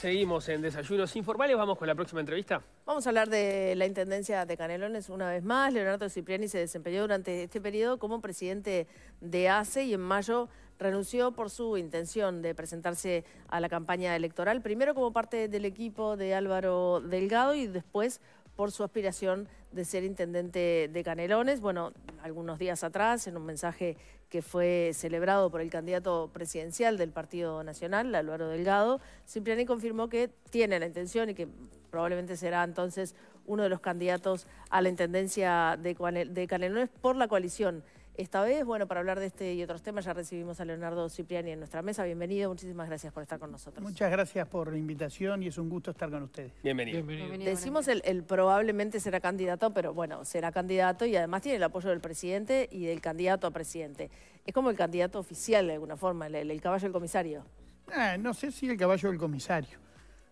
Seguimos en Desayunos Informales, vamos con la próxima entrevista. Vamos a hablar de la Intendencia de Canelones una vez más. Leonardo Cipriani se desempeñó durante este periodo como presidente de ACE y en mayo renunció por su intención de presentarse a la campaña electoral, primero como parte del equipo de Álvaro Delgado y después por su aspiración de ser intendente de Canelones. Bueno, algunos días atrás, en un mensaje que fue celebrado por el candidato presidencial del Partido Nacional, Álvaro Delgado, Cipriani confirmó que tiene la intención y que probablemente será entonces uno de los candidatos a la intendencia de, Canelones por la coalición esta vez. Bueno, para hablar de este y otros temas ya recibimos a Leonardo Cipriani en nuestra mesa. Bienvenido, muchísimas gracias por estar con nosotros. Muchas gracias por la invitación y es un gusto estar con ustedes. Bienvenido. Decimos el, probablemente será candidato, pero bueno, será candidato y además tiene el apoyo del presidente y del candidato a presidente. Es como el candidato oficial de alguna forma, el, caballo del comisario. Ah, no sé si el caballo del comisario.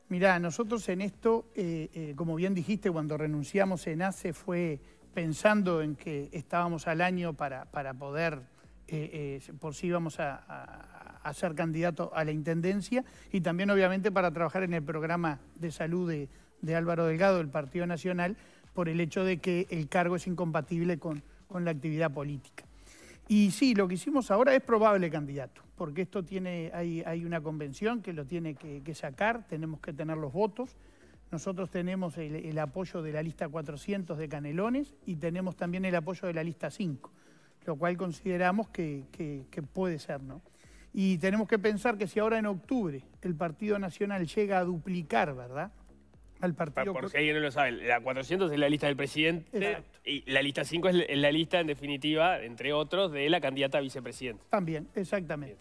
Mirá, nosotros en esto, eh, eh, como bien dijiste, cuando renunciamos en ACE fue pensando en que estábamos al año para, poder, eh, eh, por si íbamos a, ser candidato a la Intendencia y también obviamente para trabajar en el programa de salud de, Álvaro Delgado, del Partido Nacional, por el hecho de que el cargo es incompatible con, la actividad política. Y sí, lo que hicimos ahora es probable candidato, porque esto tiene, hay, una convención que lo tiene que sacar, tenemos que tener los votos, nosotros tenemos el, apoyo de la lista 400 de Canelones y tenemos también el apoyo de la lista 5, lo cual consideramos que, puede ser, ¿no? Y tenemos que pensar que si ahora en octubre el Partido Nacional llega a duplicar, ¿verdad? Al partido... Por, por, si alguien no lo sabe, la 400 es la lista del presidente y la lista 5 es la lista, en definitiva, entre otros, de la candidata a vicepresidente. También, exactamente.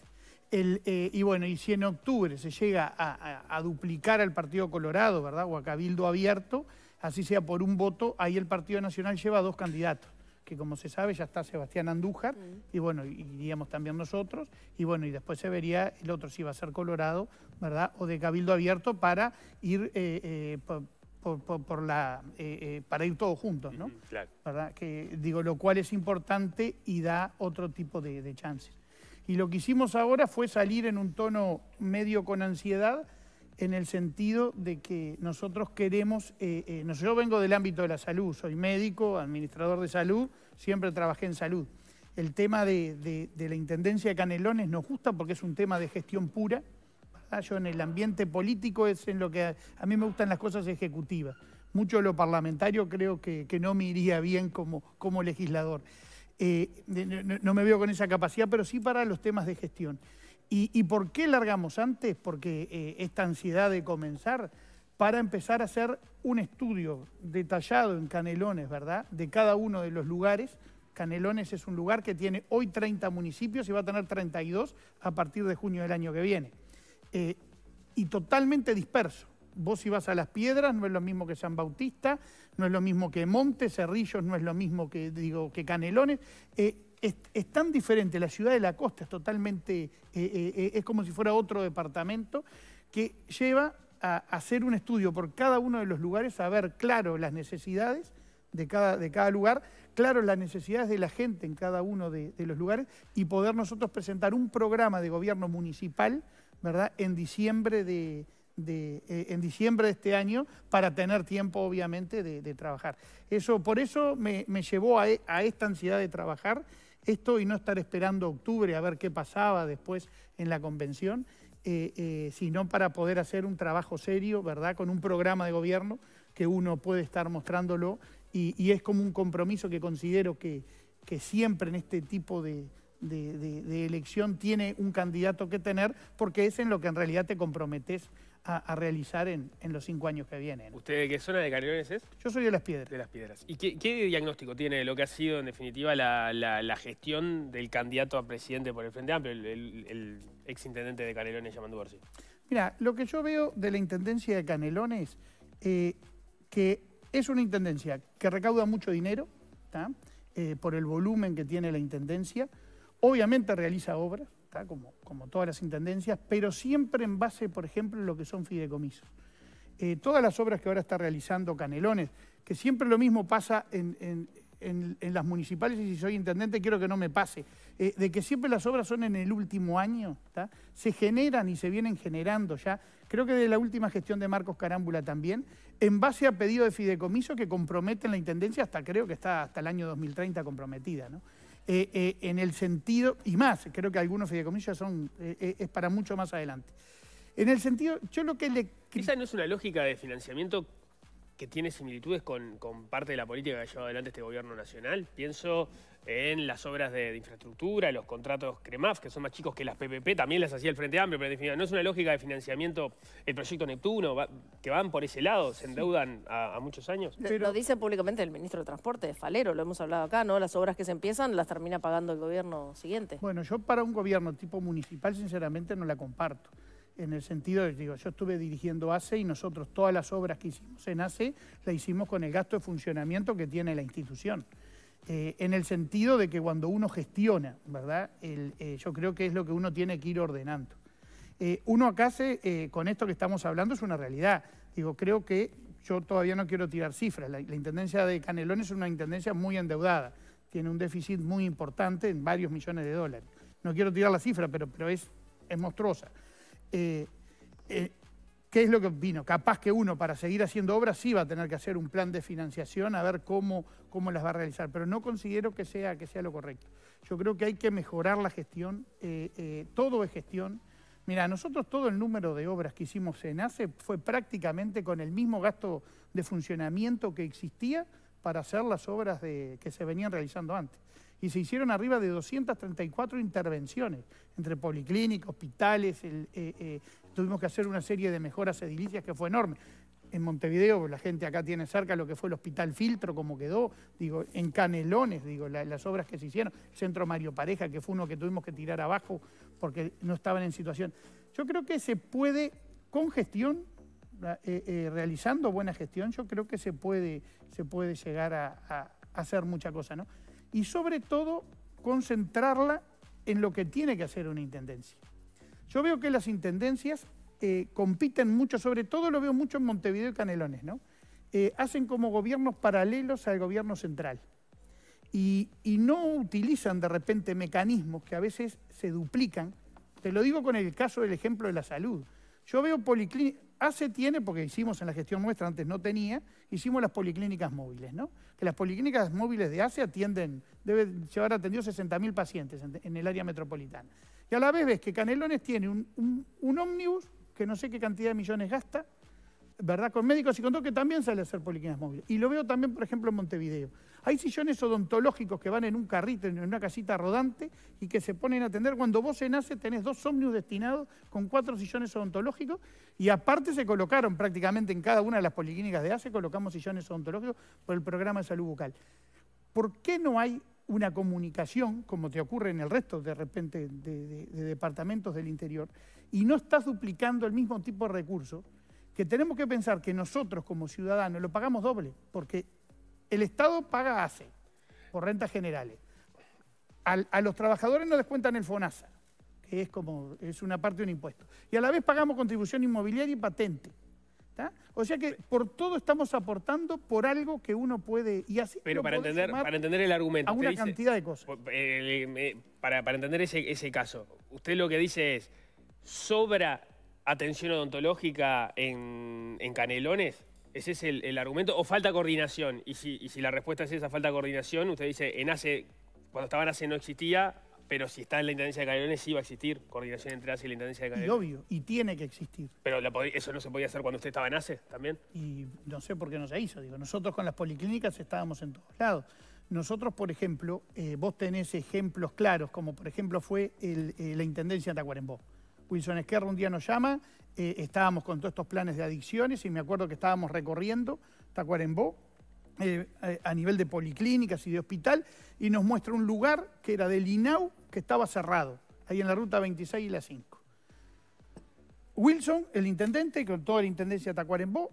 Eh, y bueno, y si en octubre se llega a, duplicar al Partido Colorado, ¿verdad? O a Cabildo Abierto, así sea por un voto, ahí el Partido Nacional lleva dos candidatos, que como se sabe ya está Sebastián Andújar, mm. y bueno, iríamos también nosotros, y bueno, y después se vería el otro si va a ser Colorado, ¿verdad? O de Cabildo Abierto para ir eh, eh, por, la para ir todos juntos, ¿no? Mm, claro. ¿Verdad? Que digo, lo cual es importante y da otro tipo de chances. Y lo que hicimos ahora fue salir en un tono medio con ansiedad, en el sentido de que nosotros queremos, eh, eh, yo vengo del ámbito de la salud, soy médico, administrador de salud, siempre trabajé en salud. El tema de, la Intendencia de Canelones nos gusta porque es un tema de gestión pura. Yo en el ambiente político es en lo que a, mí me gustan las cosas ejecutivas. Mucho de lo parlamentario creo que, no me iría bien como legislador. Eh, no, me veo con esa capacidad, pero sí para los temas de gestión. ¿Y, por qué largamos antes? Porque eh, esta ansiedad de comenzar para empezar a hacer un estudio detallado en Canelones, ¿verdad? De cada uno de los lugares. Canelones es un lugar que tiene hoy 30 municipios y va a tener 32 a partir de junio del año que viene. Eh, y totalmente disperso vos si vas a Las Piedras, no es lo mismo que San Bautista, no es lo mismo que Montes, Cerrillos, no es lo mismo que, digo, que Canelones. Eh, es, tan diferente, la ciudad de la costa es totalmente, eh, eh, es como si fuera otro departamento, que lleva a, hacer un estudio por cada uno de los lugares, a ver claro las necesidades de cada, de cada lugar, claro las necesidades de la gente en cada uno de, de los lugares y poder nosotros presentar un programa de gobierno municipal, ¿verdad?, en diciembre de, eh, en diciembre de este año para tener tiempo, obviamente, de, trabajar. Eso, por eso me, llevó a, esta ansiedad de trabajar esto y no estar esperando octubre a ver qué pasaba después en la convención, eh, eh, sino para poder hacer un trabajo serio, ¿verdad?, con un programa de gobierno que uno puede estar mostrándolo y, es como un compromiso que considero que, siempre en este tipo de, de elección tiene un candidato que tener porque es en lo que en realidad te comprometes a, realizar en, los cinco años que vienen. ¿Usted de qué zona de Canelones es? Yo soy de Las Piedras. De Las Piedras. ¿Y qué, diagnóstico tiene de lo que ha sido, en definitiva, la, gestión del candidato a presidente por el Frente Amplio, el, exintendente de Canelones, llamando García? Mira, lo que yo veo de la intendencia de Canelones, eh, que es una intendencia que recauda mucho dinero, eh, por el volumen que tiene la intendencia, obviamente realiza obras, como, todas las intendencias, pero siempre en base, por ejemplo, en lo que son fideicomisos. Eh, todas las obras que ahora está realizando Canelones, que siempre lo mismo pasa en, las municipales, y si soy intendente quiero que no me pase, eh, de que siempre las obras son en el último año, se generan y se vienen generando ya, creo que de la última gestión de Marcos Carámbula también, en base a pedido de fideicomiso que comprometen la intendencia hasta creo que está hasta el año 2030 comprometida. ¿no? Eh, eh, en el sentido, y más, creo que algunos fideicomisos son, eh, es para mucho más adelante. En el sentido, yo lo que le... Esa no es una lógica de financiamiento que tiene similitudes con, parte de la política que ha llevado adelante este gobierno nacional. Pienso en las obras de, infraestructura, los contratos CREMAF, que son más chicos que las PPP, también las hacía el Frente Amplio, pero en definitiva no es una lógica de financiamiento el proyecto Neptuno, que van por ese lado, se endeudan a, muchos años. Lo, dice públicamente el ministro de Transporte, Falero, lo hemos hablado acá, ¿no? Las obras que se empiezan las termina pagando el gobierno siguiente. Bueno, yo para un gobierno tipo municipal, sinceramente, no la comparto en el sentido de, digo, yo estuve dirigiendo ACE y nosotros todas las obras que hicimos en ACE las hicimos con el gasto de funcionamiento que tiene la institución. Eh, en el sentido de que cuando uno gestiona, ¿verdad? Eh, yo creo que es lo que uno tiene que ir ordenando. Eh, uno acá se, con esto que estamos hablando es una realidad. Digo, creo que yo todavía no quiero tirar cifras. La, Intendencia de Canelones es una Intendencia muy endeudada. Tiene un déficit muy importante en varios millones de dólares. No quiero tirar la cifra, pero, pero es, es monstruosa. Eh, eh, ¿qué es lo que vino? Capaz que uno para seguir haciendo obras sí va a tener que hacer un plan de financiación a ver cómo, cómo las va a realizar, pero no considero que sea, que sea lo correcto. Yo creo que hay que mejorar la gestión, eh, todo es gestión. Mira, nosotros todo el número de obras que hicimos en ACE fue prácticamente con el mismo gasto de funcionamiento que existía para hacer las obras que se venían realizando antes y se hicieron arriba de 234 intervenciones entre policlínicas, hospitales, eh, eh, tuvimos que hacer una serie de mejoras edilicias que fue enorme. En Montevideo, la gente acá tiene cerca lo que fue el Hospital Filtro, como quedó, digo, en Canelones, digo, las obras que se hicieron, Centro Mario Pareja, que fue uno que tuvimos que tirar abajo porque no estaban en situación. Yo creo que se puede, con gestión, eh, realizando buena gestión, yo creo que se puede, se puede llegar a, a hacer mucha cosa, ¿no? y sobre todo concentrarla en lo que tiene que hacer una intendencia. Yo veo que las intendencias eh, compiten mucho, sobre todo lo veo mucho en Montevideo y Canelones, ¿no? Eh, hacen como gobiernos paralelos al gobierno central y, no utilizan de repente mecanismos que a veces se duplican. Te lo digo con el caso del ejemplo de la salud. Yo veo policlínicas, ACE tiene, porque hicimos en la gestión nuestra, antes no tenía, hicimos las policlínicas móviles, ¿no? Que las policlínicas móviles de ACE atienden, deben llevar atendido 60.000 pacientes en, el área metropolitana. Y a la vez ves que Canelones tiene un, un ómnibus que no sé qué cantidad de millones gasta, ¿verdad? Con médicos y con todo, que también sale a hacer policlínicas móviles. Y lo veo también, por ejemplo, en Montevideo. Hay sillones odontológicos que van en un carrito, en una casita rodante y que se ponen a atender. Cuando vos se nace tenés dos ómnibus destinados con cuatro sillones odontológicos y aparte se colocaron prácticamente en cada una de las policlínicas de ACE, colocamos sillones odontológicos por el programa de salud bucal. ¿Por qué no hay una comunicación, como te ocurre en el resto de repente de, departamentos del interior, y no estás duplicando el mismo tipo de recursos, que tenemos que pensar que nosotros como ciudadanos lo pagamos doble, porque el Estado paga ACE por rentas generales. a los trabajadores no les cuentan el FONASA, que es como es una parte de un impuesto. Y a la vez pagamos contribución inmobiliaria y patente. O sea que por todo estamos aportando por algo que uno puede... Y así Pero para entender, para entender el argumento... A una cantidad de cosas. Eh, eh, para, entender ese, caso, usted lo que dice es, ¿sobra atención odontológica en, en Canelones? Ese es el, argumento. O falta coordinación. Y si, la respuesta es esa falta de coordinación, usted dice, en ACE, cuando estaba en ACE no existía, pero si está en la Intendencia de Canelones sí va a existir coordinación entre ACE y la Intendencia de Canelones. Y obvio, y tiene que existir. Pero eso no se podía hacer cuando usted estaba en ACE también. Y no sé por qué no se hizo. Digo, nosotros con las policlínicas estábamos en todos lados. Nosotros, por ejemplo, eh, vos tenés ejemplos claros, como por ejemplo fue eh, la Intendencia de Tacuarembó. Wilson Esquerra un día nos llama eh, estábamos con todos estos planes de adicciones y me acuerdo que estábamos recorriendo Tacuarembó eh, eh, a nivel de policlínicas y de hospital y nos muestra un lugar que era del INAU que estaba cerrado, ahí en la ruta 26 y la 5. Wilson, el intendente, con toda la intendencia de Tacuarembó,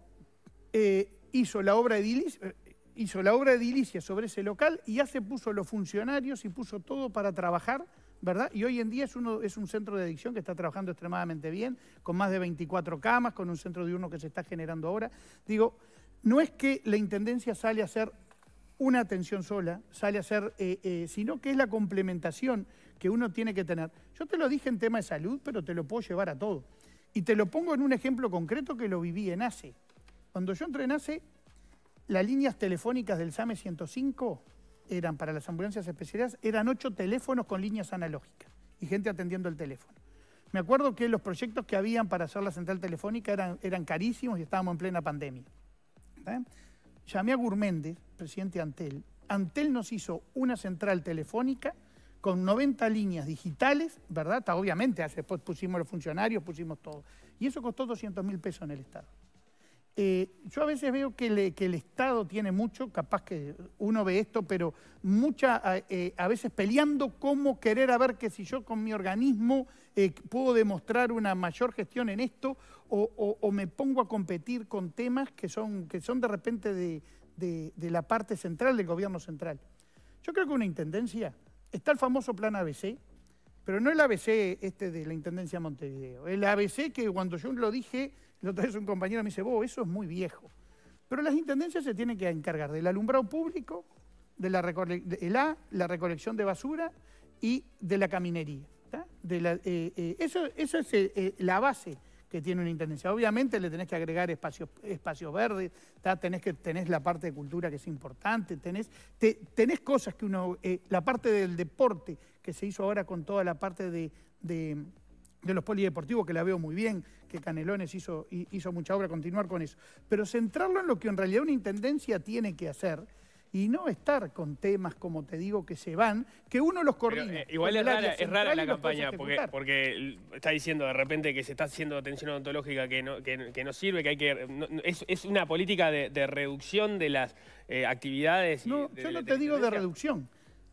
hizo la obra de hizo la obra edilicia sobre ese local y ya se puso los funcionarios y puso todo para trabajar ¿verdad? Y hoy en día es, uno, es un centro de adicción que está trabajando extremadamente bien, con más de 24 camas, con un centro diurno que se está generando ahora. Digo, no es que la Intendencia sale a ser una atención sola, sale a ser... Eh, eh, sino que es la complementación que uno tiene que tener. Yo te lo dije en tema de salud, pero te lo puedo llevar a todo. Y te lo pongo en un ejemplo concreto que lo viví en ACE. Cuando yo entré en ACE, las líneas telefónicas del SAME 105 eran para las ambulancias especiales, eran ocho teléfonos con líneas analógicas y gente atendiendo el teléfono. Me acuerdo que los proyectos que habían para hacer la central telefónica eran, eran carísimos y estábamos en plena pandemia. ¿eh? Llamé a Gurméndez, presidente de Antel. Antel nos hizo una central telefónica con 90 líneas digitales, ¿verdad? Obviamente, después pusimos los funcionarios, pusimos todo. Y eso costó 200 mil pesos en el Estado. Eh, yo a veces veo que, el Estado tiene mucho, capaz que uno ve esto, pero mucha, eh, eh, a veces peleando cómo querer a ver que si yo con mi organismo puedo demostrar una mayor gestión en esto o, me pongo a competir con temas que son, que son de repente de, la parte central del gobierno central. Yo creo que una intendencia, está el famoso plan ABC, pero no el ABC este de la Intendencia Montevideo, el ABC que cuando yo lo dije vez un compañero me dice, eso es muy viejo. Pero las intendencias se tienen que encargar del alumbrado público, de la, la, recolección de basura y de la caminería. De eh, eh, eso, eso es eh, la base que tiene una intendencia. Obviamente le tenés que agregar espacios, espacio verdes, tenés tenés la parte de cultura que es importante, tenés, tenés cosas que uno, la parte del deporte que se hizo ahora con toda la parte de de los polideportivos, que la veo muy bien, que Canelones hizo, hizo mucha obra, continuar con eso. Pero centrarlo en lo que en realidad una intendencia tiene que hacer, y no estar con temas, como te digo, que se van, que uno los coordina. Eh, igual es rara, la campaña, porque, porque está diciendo de repente que se está haciendo atención odontológica que no, sirve, que hay que... es, una política de, reducción de las eh, actividades. no, yo no te digo de reducción,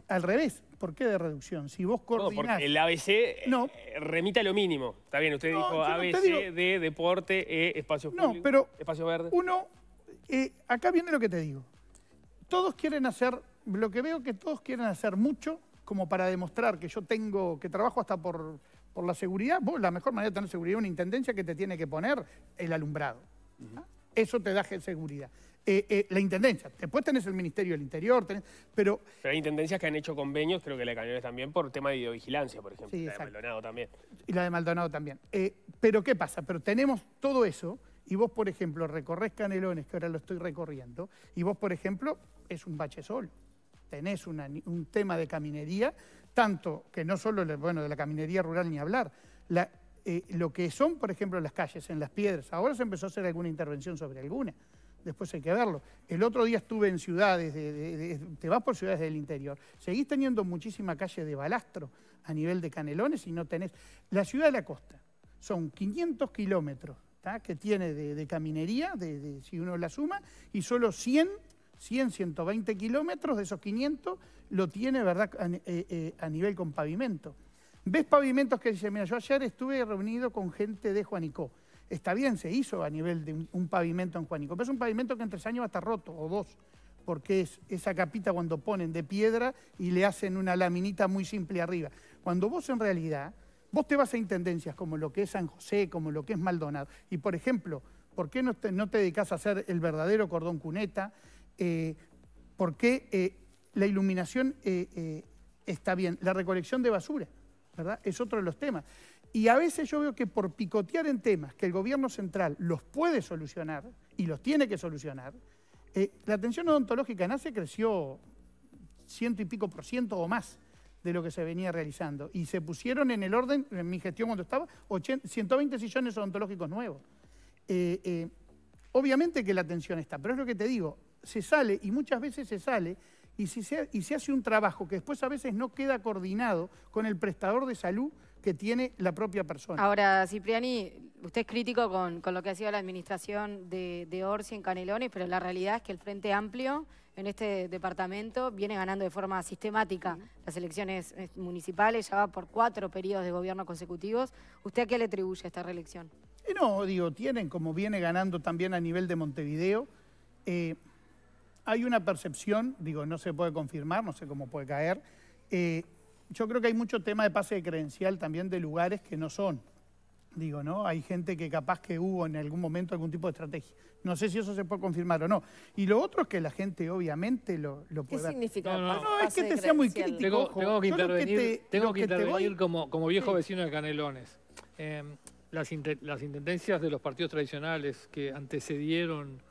al revés. ¿Por qué de reducción? Si vos coordinás... No, porque el ABC eh, eh, remita lo mínimo. Está bien, usted dijo ABC de deporte, E, espacios no, pero Espacio Verde. Uno, eh, acá viene lo que te digo. Todos quieren hacer, lo que veo que todos quieren hacer mucho como para demostrar que yo tengo, que trabajo hasta por, la seguridad. Vos la mejor manera de tener seguridad es una intendencia que te tiene que poner el alumbrado. ¿Ah? Eso te da seguridad. Eh, eh, la Intendencia. Después tenés el Ministerio del Interior, pero... Pero hay intendencias que han hecho convenios, creo que la de Cañones también, por tema de videovigilancia, por ejemplo. la de Maldonado también. Y la de Maldonado también. Eh, pero ¿qué pasa? Pero tenemos todo eso y vos, por ejemplo, recorres Canelones, que ahora lo estoy recorriendo, y vos, por ejemplo, es un bachesol Tenés un tema de caminería, tanto que no solo, bueno, de la caminería rural ni hablar, lo que son, por ejemplo, las calles en las piedras. Ahora se empezó a hacer alguna intervención sobre alguna después hay que verlo. El otro día estuve en ciudades, de, te vas por ciudades del interior, seguís teniendo muchísima calle de balastro a nivel de Canelones y no tenés... La ciudad de la costa, son 500 kilómetros que tiene de, caminería, si uno la suma, y solo 100, 100, 120 kilómetros de esos 500 lo tiene ¿verdad? Eh, eh, a, nivel con pavimento. Ves pavimentos que dice. mira, yo ayer estuve reunido con gente de Juanicó, Está bien, se hizo a nivel de un, pavimento en Juanico, pero es un pavimento que en tres años va a estar roto, o dos, porque es esa capita cuando ponen de piedra y le hacen una laminita muy simple arriba. Cuando vos en realidad, vos te vas a intendencias como lo que es San José, como lo que es Maldonado, y por ejemplo, ¿por qué no te, dedicas a hacer el verdadero cordón cuneta? Eh, ¿Por qué eh, la iluminación eh, está bien? La recolección de basura, ¿verdad? Es otro de los temas. Y a veces yo veo que por picotear en temas que el gobierno central los puede solucionar y los tiene que solucionar, eh, la atención odontológica en ACE creció ciento y pico por ciento o más de lo que se venía realizando. Y se pusieron en el orden, en mi gestión cuando estaba, 120 sillones odontológicos nuevos. Eh, eh, obviamente que la atención está, pero es lo que te digo, se sale y muchas veces se sale y se, y se hace un trabajo que después a veces no queda coordinado con el prestador de salud que tiene la propia persona. Ahora, Cipriani, usted es crítico con, lo que ha sido la administración de, de, Orsi en Canelones, pero la realidad es que el Frente Amplio en este departamento viene ganando de forma sistemática las elecciones eh, municipales, ya va por cuatro periodos de gobierno consecutivos. ¿Usted a qué le atribuye esta reelección? Eh, no, digo, tienen, como viene ganando también a nivel de Montevideo, eh, hay una percepción, digo, no se puede confirmar, no sé cómo puede caer, yo creo que hay mucho tema de pase de credencial también de lugares que no son. Digo, ¿no? Hay gente que capaz que hubo en algún momento algún tipo de estrategia. No sé si eso se puede confirmar o no. Y lo otro es que la gente obviamente lo, lo puede... ¿Qué significa? No, no, es que te sea muy crítico. Tengo, que intervenir, tengo que como, como viejo vecino de Canelones. Em, las, las, intendencias de los partidos tradicionales que antecedieron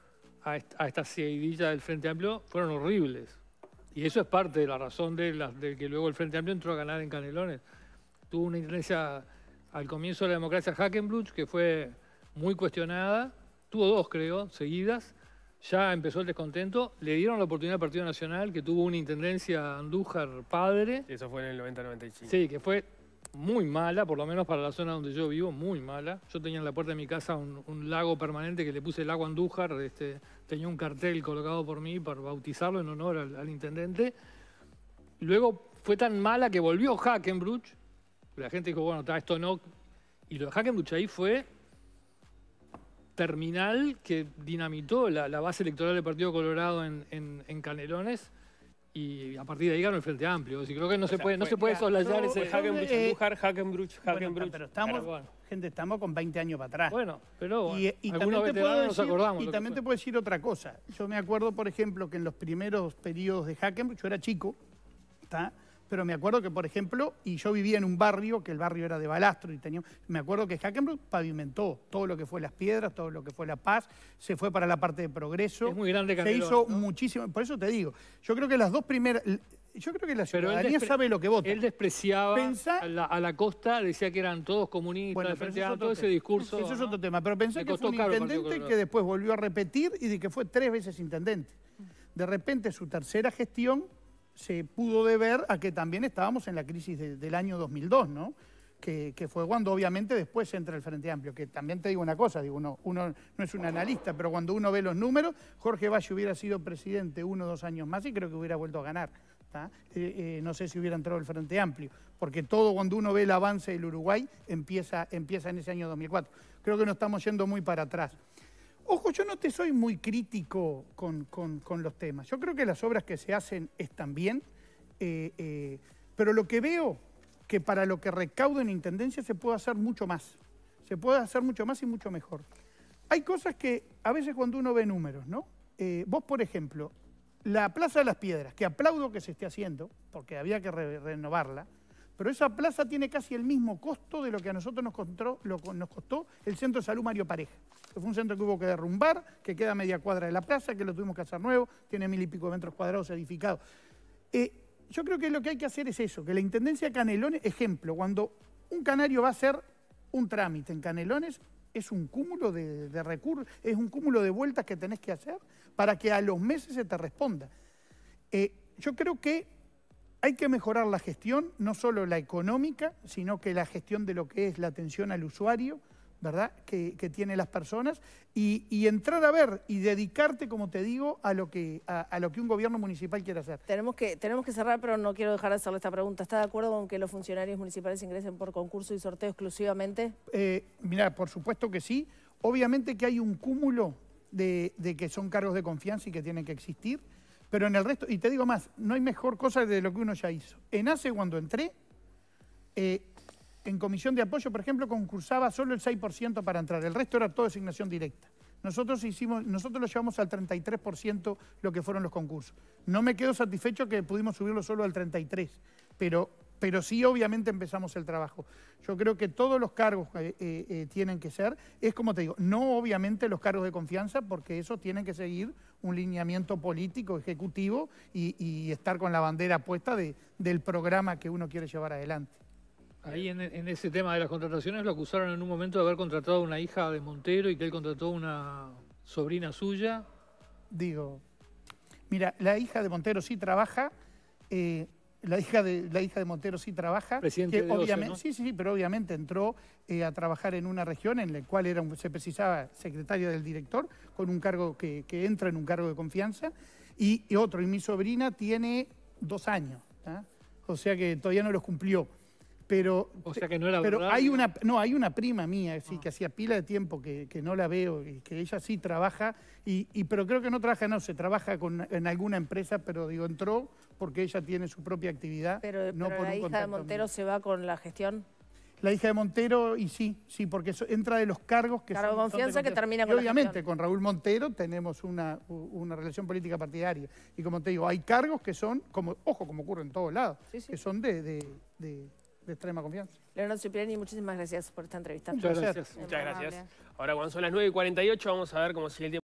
a, esta, a del Frente Amplio fueron horribles. Y eso es parte de la razón de, que luego el Frente Amplio entró a ganar en Canelones. Tuvo una intendencia al comienzo de la democracia Hackenbluch que fue muy cuestionada, tuvo dos creo, seguidas, ya empezó el descontento, le dieron la oportunidad al Partido Nacional que tuvo una intendencia Andújar padre. Eso fue en el 90-95. Sí, que fue muy mala, por lo menos para la zona donde yo vivo, muy mala. Yo tenía en la puerta de mi casa un, lago permanente que le puse el lago Andújar, este, tenía un cartel colocado por mí para bautizarlo en honor al, intendente. Luego fue tan mala que volvió Hackenbruch, la gente dijo, bueno, está, esto no. Y lo de Hackenbruch ahí fue terminal que dinamitó la, base electoral del Partido Colorado en Canelones y a partir de ahí ganó el Frente Amplio. Así creo que no se puede, no se puede soslayar ese. Hagenbruch, eh, Bujar, eh, Hagenbruch, pero estamos, gente, estamos con 20 años para atrás. Bueno, pero bueno, eh, y, y también te puedo decir, acordamos Y también te puedo decir otra cosa. Yo me acuerdo, por ejemplo, que en los primeros periodos de Hagenbruch, yo era chico, ¿está? pero me acuerdo que, por ejemplo, y yo vivía en un barrio, que el barrio era de balastro, y tenía, me acuerdo que Hackenbrook pavimentó todo lo que fue Las Piedras, todo lo que fue La Paz, se fue para la parte de Progreso. Es muy grande Se hizo muchísimo, por eso te digo, yo creo que las dos primeras... Yo creo que la ciudadanía sabe lo que vota. Él despreciaba a, la, costa, decía que eran todos comunistas, bueno, todo ese discurso. Eso es otro tema, pero pensé que fue un intendente que después volvió a repetir y de que fue tres veces intendente. De repente su tercera gestión se pudo deber a que también estábamos en la crisis del año 2002, ¿no? Que, que, fue cuando obviamente después entra el Frente Amplio, que también te digo una cosa, digo, uno, no es un analista, pero cuando uno ve los números, Jorge Valle hubiera sido presidente uno o dos años más y creo que hubiera vuelto a ganar. Eh, eh, no sé si hubiera entrado el Frente Amplio, porque todo cuando uno ve el avance del Uruguay empieza, empieza en ese año 2004. Creo que no estamos yendo muy para atrás. Ojo, yo no te soy muy crítico con, los temas. Yo creo que las obras que se hacen están bien, eh, eh, pero lo que veo que para lo que recaudo en Intendencia se puede hacer mucho más. Se puede hacer mucho más y mucho mejor. Hay cosas que a veces cuando uno ve números, ¿no? Eh, vos, por ejemplo, la Plaza de las Piedras, que aplaudo que se esté haciendo, porque había que renovarla, pero esa plaza tiene casi el mismo costo de lo que a nosotros nos, nos costó el Centro de Salud Mario Pareja que fue un centro que hubo que derrumbar, que queda media cuadra de la plaza, que lo tuvimos que hacer nuevo, tiene mil y pico de metros cuadrados edificados. Eh, yo creo que lo que hay que hacer es eso, que la Intendencia de Canelones, ejemplo, cuando un canario va a hacer un trámite en Canelones, es un cúmulo de, de es un cúmulo de vueltas que tenés que hacer para que a los meses se te responda. Eh, yo creo que hay que mejorar la gestión, no solo la económica, sino que la gestión de lo que es la atención al usuario, ¿verdad? Que, que tienen las personas y, entrar a ver y dedicarte, como te digo, a lo que, a, lo que un gobierno municipal quiere hacer. Tenemos que, tenemos que cerrar, pero no quiero dejar de hacerle esta pregunta. ¿Está de acuerdo con que los funcionarios municipales ingresen por concurso y sorteo exclusivamente? Eh, mira, por supuesto que sí. Obviamente que hay un cúmulo de, que son cargos de confianza y que tienen que existir, pero en el resto, y te digo más, no hay mejor cosa de lo que uno ya hizo. En ACE cuando entré, eh, en comisión de apoyo, por ejemplo, concursaba solo el 6% para entrar, el resto era todo designación directa. Nosotros, hicimos, nosotros lo llevamos al 33% lo que fueron los concursos. No me quedo satisfecho que pudimos subirlo solo al 33%, pero, pero sí obviamente empezamos el trabajo. Yo creo que todos los cargos eh, eh, tienen que ser, es como te digo, no obviamente los cargos de confianza, porque eso tienen que seguir un lineamiento político, ejecutivo y, y estar con la bandera puesta de, del programa que uno quiere llevar adelante. Ahí en, ese tema de las contrataciones lo acusaron en un momento de haber contratado a una hija de Montero y que él contrató una sobrina suya. Digo, mira, la hija de Montero sí trabaja, eh, la, hija de, la hija de Montero sí trabaja. Presidente de Sí, sí, pero obviamente entró eh, a trabajar en una región en la cual era se precisaba secretaria del director, con un cargo que, entra en un cargo de confianza, y, otro, y mi sobrina tiene dos años, ¿ah? o sea que todavía no los cumplió. Pero, o sea que no era pero hay una prima mía sí, ah. que hacía pila de tiempo que, no la veo y que ella sí trabaja y, pero creo que no trabaja no se trabaja en alguna empresa pero digo entró porque ella tiene su propia actividad pero, la hija de Montero se va con la gestión la hija de Montero, y sí, sí, porque entra de los cargos que Cargo confianza que termina con y obviamente, con Raúl Montero tenemos una, relación política partidaria. Y como te digo, hay cargos que son, como ojo, como ocurre en todos lados, que son de de extrema confianza. Leonardo Cipriani, muchísimas gracias por esta entrevista. Muchas gracias. Muchas gracias. Ahora cuando son las 9.48, vamos a ver cómo sigue el tiempo.